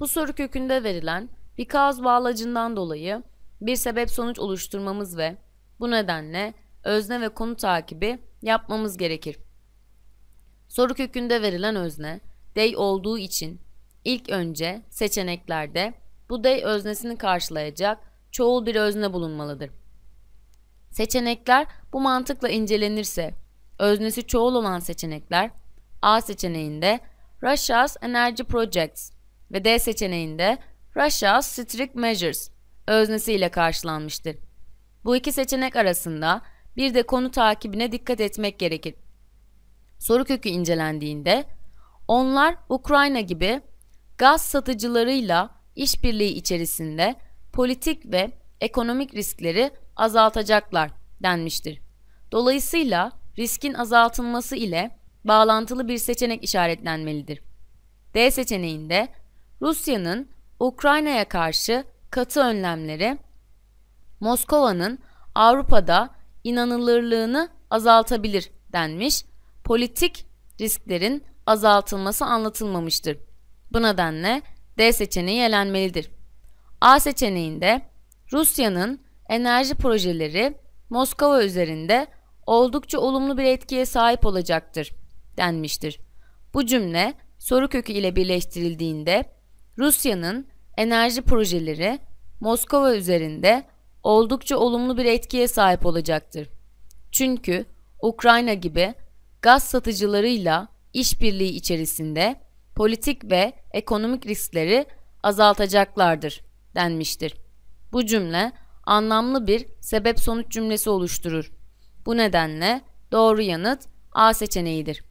Bu soru kökünde verilen bir kaos bağlacından dolayı bir sebep sonuç oluşturmamız ve bu nedenle özne ve konu takibi yapmamız gerekir. Soru kökünde verilen özne dey olduğu için ilk önce seçeneklerde bu dey öznesini karşılayacak çoğul bir özne bulunmalıdır. Seçenekler bu mantıkla incelenirse öznesi çoğul olan seçenekler A seçeneğinde Russia's Energy Projects ve D seçeneğinde Russia strict measures öznesiyle karşılanmıştır. Bu iki seçenek arasında bir de konu takibine dikkat etmek gerekir. Soru kökü incelendiğinde onlar Ukrayna gibi gaz satıcılarıyla işbirliği içerisinde politik ve ekonomik riskleri azaltacaklar denmiştir. Dolayısıyla riskin azaltılması ile bağlantılı bir seçenek işaretlenmelidir. D seçeneğinde Rusya'nın Ukrayna'ya karşı katı önlemleri Moskova'nın Avrupa'da inanılırlığını azaltabilir denmiş. Politik risklerin azaltılması anlatılmamıştır. Bu nedenle D seçeneği elenmelidir. A seçeneğinde Rusya'nın enerji projeleri Moskova üzerinde oldukça olumlu bir etkiye sahip olacaktır denmiştir. Bu cümle soru kökü ile birleştirildiğinde Rusya'nın enerji projeleri Moskova üzerinde oldukça olumlu bir etkiye sahip olacaktır. Çünkü Ukrayna gibi gaz satıcılarıyla işbirliği içerisinde politik ve ekonomik riskleri azaltacaklardır denmiştir. Bu cümle anlamlı bir sebep sonuç cümlesi oluşturur. Bu nedenle doğru yanıt A seçeneğidir.